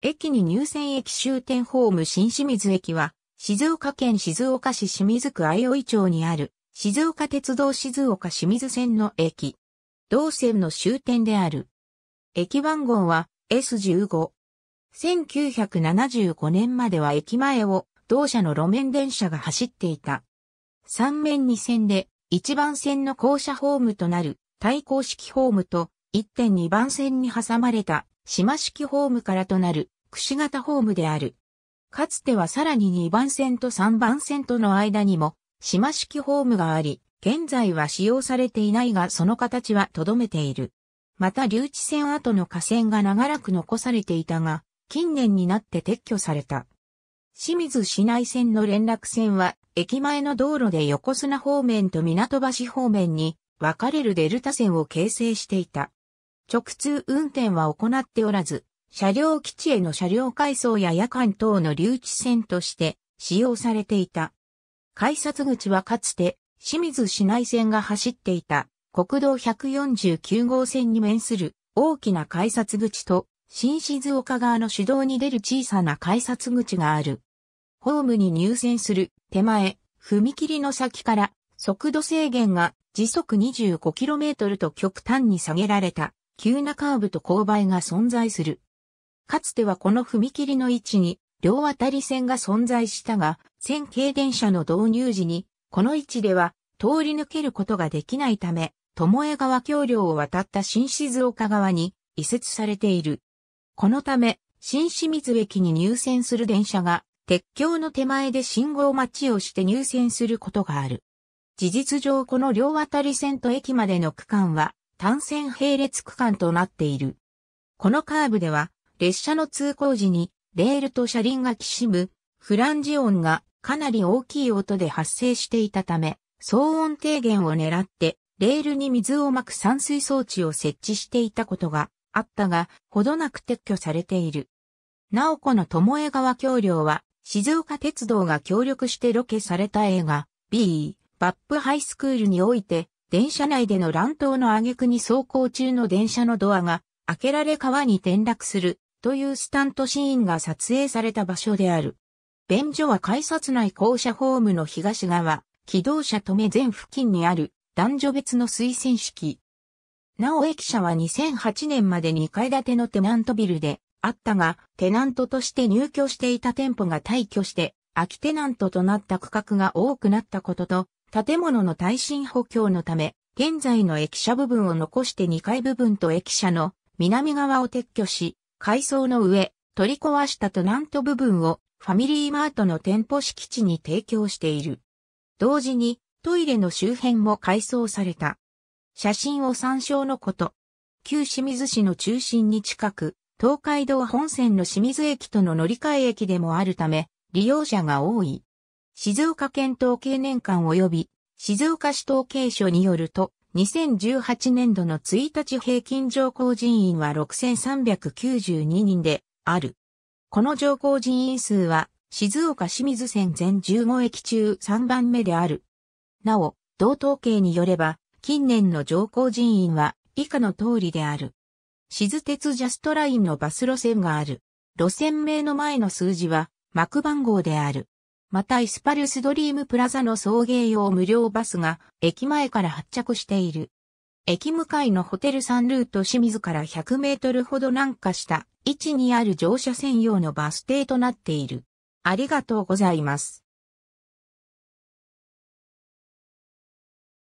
駅に入線駅終点ホーム新清水駅は、静岡県静岡市清水区相生町にある、静岡鉄道静岡清水線の駅。同線の終点である。駅番号は S15。1975年までは駅前を同社の路面電車が走っていた。3面2線で1番線の校舎ホームとなる対抗式ホームと1.2番線に挟まれた島式ホームからとなる、串型形ホームである。かつてはさらに2番線と3番線との間にも、島式ホームがあり、現在は使用されていないがその形は留めている。また留置線跡の河川が長らく残されていたが、近年になって撤去された。清水市内線の連絡線は、駅前の道路で横砂方面と港橋方面に分かれるデルタ線を形成していた。直通運転は行っておらず、車両基地への車両改装や夜間等の留置線として使用されていた。改札口はかつて清水市内線が走っていた国道149号線に面する大きな改札口と新静岡側の主導に出る小さな改札口がある。ホームに入線する手前、踏切の先から速度制限が時速 25km と極端に下げられた。急なカーブと勾配が存在する。かつてはこの踏切の位置に両渡り線が存在したが、線形電車の導入時に、この位置では通り抜けることができないため、巴川橋梁を渡った新静岡側に移設されている。このため、新清水駅に入線する電車が、鉄橋の手前で信号待ちをして入線することがある。事実上この両渡り線と駅までの区間は、単線並列区間となっている。このカーブでは、列車の通行時に、レールと車輪がきしむ、フランジ音がかなり大きい音で発生していたため、騒音低減を狙って、レールに水をまく散水装置を設置していたことがあったが、ほどなく撤去されている。なおこの巴川橋梁は、静岡鉄道が協力してロケされた映画、B、バップハイスクールにおいて、電車内での乱闘の挙句に走行中の電車のドアが開けられ川に転落するというスタントシーンが撮影された場所である。便所は改札内校舎ホームの東側、起動車止め前付近にある男女別の推薦式。なお駅舎は2008年まで2階建てのテナントビルであったが、テナントとして入居していた店舗が退去して、空きテナントとなった区画が多くなったことと、建物の耐震補強のため、現在の駅舎部分を残して2階部分と駅舎の南側を撤去し、階層の上、取り壊したとナント部分をファミリーマートの店舗敷地に提供している。同時にトイレの周辺も改装された。写真を参照のこと。旧清水市の中心に近く、東海道本線の清水駅との乗り換え駅でもあるため、利用者が多い。静岡県統計年間及び、静岡市統計所によると、2018年度の1日平均乗降人員は6392人である。この乗降人員数は、静岡清水線全15駅中3番目である。なお、同統計によれば、近年の乗降人員は以下の通りである。静鉄ジャストラインのバス路線がある。路線名の前の数字は、幕番号である。またイスパルスドリームプラザの送迎用無料バスが駅前から発着している。駅向かいのホテルサンルート清水から100メートルほど南下した位置にある乗車専用のバス停となっている。ありがとうございます。